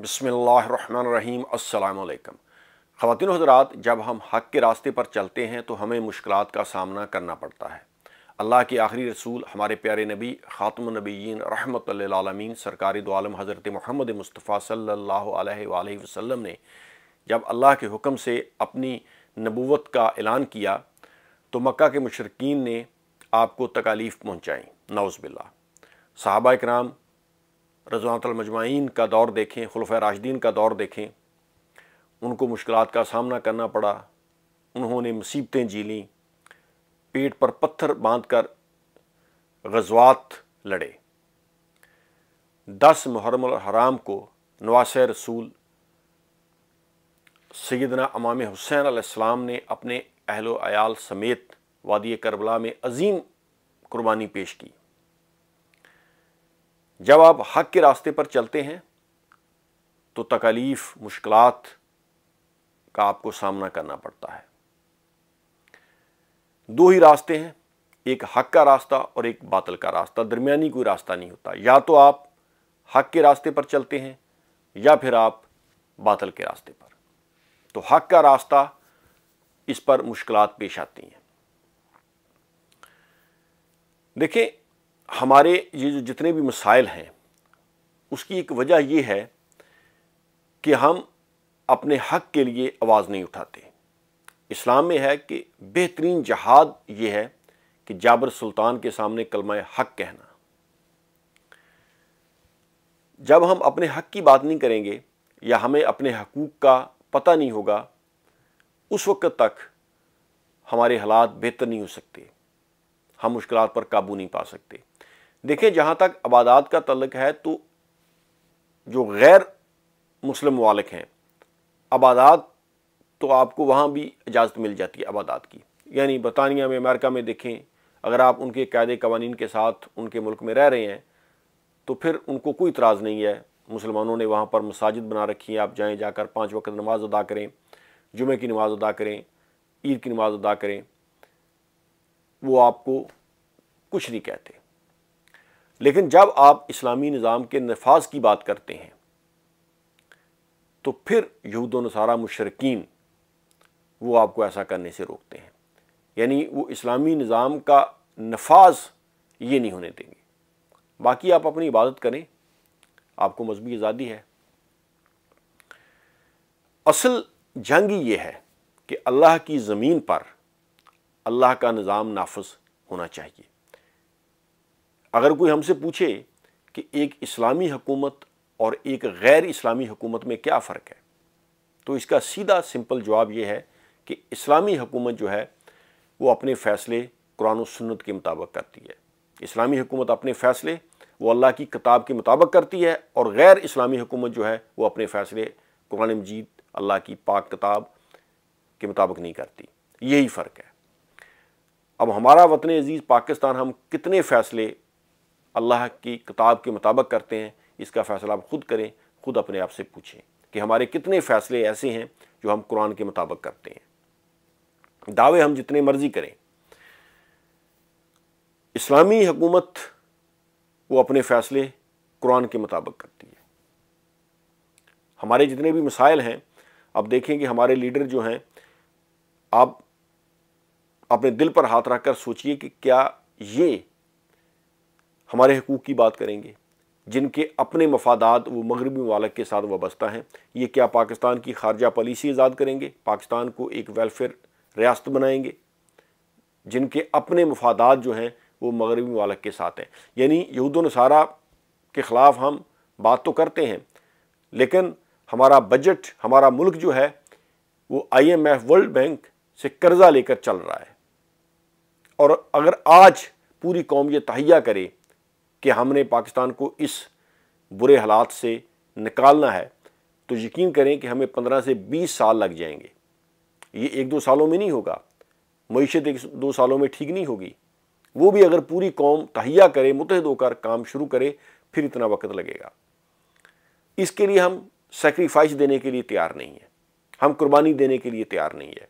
बसमीम अल्लाम ख़वान हजरात जब हम हक़ के रास्ते पर चलते हैं तो हमें मुश्किल का सामना करना पड़ता है अल्लाह के आखिरी रसूल हमारे प्यारे नबी ख़ातम नबीन रहमत आलमीन सरकारी दोम हज़रत मोहम्मद मुस्तफ़ा सल्ला वसम ने जब अल्लाह के हुक्म से अपनी नबूवत का ऐलान किया तो मक्का के मशरकिन ने आपको तकालीफ़ पहुँचाई नाउज़बिल्ला साहबा कराम रजवातलमजमाइन का दौर देखें खलफ राशदीन का दौर देखें उनको मुश्किल का सामना करना पड़ा उन्होंने मुसीबतें लीं पेट पर पत्थर बांध कर गजवात लड़े दस मुहरम हराम को नवास रसूल सैदना अमाम हुसैन आसमाम ने अपने अहल आयाल समेत वादी करबला में अजीम कुर्बानी पेश की जब आप हक के रास्ते पर चलते हैं तो तकालीफ मुश्किल का आपको सामना करना पड़ता है दो ही रास्ते हैं एक हक का रास्ता और एक बातल का रास्ता दरमियानी कोई रास्ता नहीं होता या तो आप हक के रास्ते पर चलते हैं या फिर आप बातल के रास्ते पर तो हक का रास्ता इस पर मुश्किल पेश आती हैं देखें हमारे ये जो जितने भी मसाइल हैं उसकी एक वजह ये है कि हम अपने हक के लिए आवाज़ नहीं उठाते इस्लाम में है कि बेहतरीन जहाद ये है कि जाबर सुल्तान के सामने कलमा हक कहना जब हम अपने हक की बात नहीं करेंगे या हमें अपने हकूक़ का पता नहीं होगा उस वक्त तक हमारे हालात बेहतर नहीं हो सकते हम मुश्किल पर काबू नहीं पा सकते देखें जहाँ तक आबादात का तलक है तो जो गैर मुस्लिम ममालिक हैं आबादात तो आपको वहाँ भी इजाज़त मिल जाती है आबादात की यानी बरतानिया में अमेरिका में देखें अगर आप उनके कायदे कवानीन के साथ उनके मुल्क में रह रहे हैं तो फिर उनको कोई इतराज़ नहीं है मुसलमानों ने वहाँ पर मसाजिद बना रखी है आप जाएँ जाकर पाँच वक्त नमाज़ अदा करें जुमे की नमाज़ अदा करें ईद की नमाज़ अदा करें वो आपको कुछ नहीं कहते लेकिन जब आप इस्लामी निज़ाम के नफाज की बात करते हैं तो फिर यहूद नसारा मुशरकिन वो आपको ऐसा करने से रोकते हैं यानी वो इस्लामी निज़ाम का नफाज ये नहीं होने देंगे बाकी आप अपनी इबादत करें आपको मजहबी आज़ादी है असल जंग ये है कि अल्लाह की ज़मीन पर अल्लाह का निज़ाम नाफज होना चाहिए अगर कोई हमसे पूछे कि एक इस्लामी हुकूमत और एक गैर इस्लामी हुकूमत में क्या फ़र्क है तो इसका सीधा सिंपल जवाब यह है कि इस्लामी हुकूमत जो है वो अपने फ़ैसले कुरान सन्नत के मुताबिक करती है इस्लामी हुकूमत अपने फ़ैसले वो अल्लाह की किताब के मुताबिक करती है और गैर इस्लामी हुकूमत जो है वो अपने फ़ैसले कुरान मजीद अल्लाह की पाक किताब के मुताबिक नहीं करती यही फ़र्क है अब हमारा वतन अज़ीज़ पाकिस्तान हम कितने फ़ैसले अल्लाह की किताब के मुताबिक करते हैं इसका फ़ैसला आप ख़ुद करें ख़ुद अपने आप से पूछें कि हमारे कितने फ़ैसले ऐसे हैं जो हम कुरान के मुताबिक करते हैं दावे हम जितने मर्ज़ी करें इस्लामी हुकूमत वो अपने फ़ैसले कुरान के मुताबिक करती है हमारे जितने भी मिसाइल हैं अब देखें कि हमारे लीडर जो हैं आप अपने दिल पर हाथ रखकर सोचिए कि क्या ये हमारे हकूक़ की बात करेंगे जिनके अपने मफादात वो मगरबी ममालक के साथ वाबस्ता हैं ये क्या पाकिस्तान की खारजा पॉलिसी आज़ाद करेंगे पाकिस्तान को एक वेलफेयर रियासत बनाएंगे जिनके अपने मफादात जो हैं वो मगरबी ममालक के साथ हैं यानी यहूद नसारा के ख़िलाफ़ हम बात तो करते हैं लेकिन हमारा बजट हमारा मुल्क जो है वो I M F world bank से कर्ज़ा लेकर चल रहा है और अगर आज पूरी कौम ये तहिया करे कि हमने पाकिस्तान को इस बुरे हालात से निकालना है तो यकीन करें कि हमें पंद्रह से बीस साल लग जाएंगे ये एक दो सालों में नहीं होगा मीशत एक दो सालों में ठीक नहीं होगी वो भी अगर पूरी कौम तहिया करे मुतहद होकर काम शुरू करे फिर इतना वक्त लगेगा इसके लिए हम सेक्रीफाइस देने के लिए तैयार नहीं है हम कुर्बानी देने के लिए तैयार नहीं है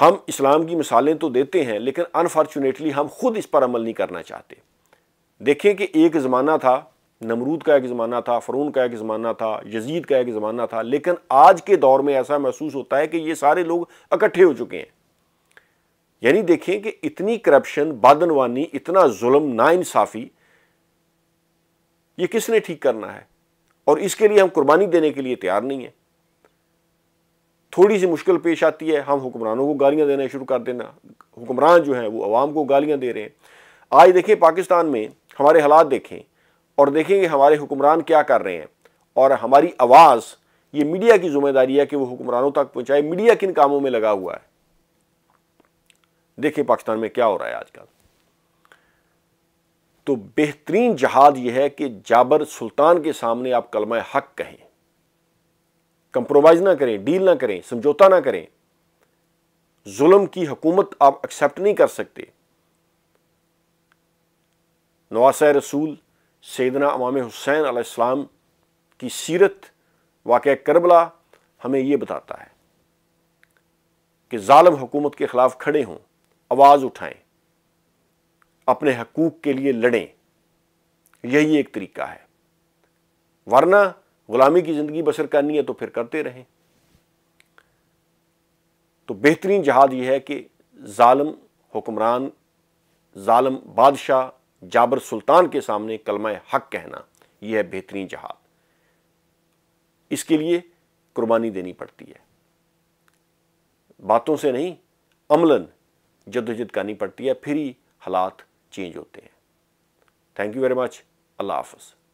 हम इस्लाम की मिसालें तो देते हैं लेकिन अनफॉर्चुनेटली हम खुद इस पर अमल नहीं करना चाहते देखें कि एक ज़माना था नमरूद का एक ज़माना था फ़रून का एक ज़माना था यजीद का एक ज़माना था लेकिन आज के दौर में ऐसा महसूस होता है कि ये सारे लोग इकट्ठे हो चुके हैं यानी देखें कि इतनी करप्शन बादनवानी इतना जुल्म नाइंसाफ़ी ये किसने ठीक करना है और इसके लिए हम कुर्बानी देने के लिए तैयार नहीं हैं थोड़ी सी मुश्किल पेश आती है हम हुक्मरानों को गालियाँ देना शुरू कर देना हुक्मरान जो हैं वो आवाम को गालियाँ दे रहे हैं आज देखें पाकिस्तान में हमारे हालात देखें और देखेंगे हमारे हुक्मरान क्या कर रहे हैं और हमारी आवाज़ ये मीडिया की जिम्मेदारी है कि वो हुक्मरानों तक पहुँचाए मीडिया किन कामों में लगा हुआ है देखिए पाकिस्तान में क्या हो रहा है आजकल तो बेहतरीन जहाद यह है कि जाबर सुल्तान के सामने आप कलमा हक कहें कंप्रोमाइज ना करें डील ना करें समझौता ना करें जुल्म की हुकूमत आप एक्सेप्ट नहीं कर सकते नवास रसूल सैदना अमाम हुसैन आलाम की सीरत वाक़ करबला हमें ये बताता है कि ालम हुकूमत के ख़िलाफ़ खड़े हों आवाज़ उठाएं अपने हकूक़ के लिए लड़ें यही एक तरीका है वरना गुलामी की ज़िंदगी बसर करनी है तो फिर करते रहें तो बेहतरीन जहाद यह है कि ालम हुक्मरान ालम बादशाह जाबर सुल्तान के सामने कलमा हक कहना यह है बेहतरीन जहाद इसके लिए कुर्बानी देनी पड़ती है बातों से नहीं अमलन जद्दोजहद करनी पड़ती है फिर ही हालात चेंज होते हैं thank you very much Allah half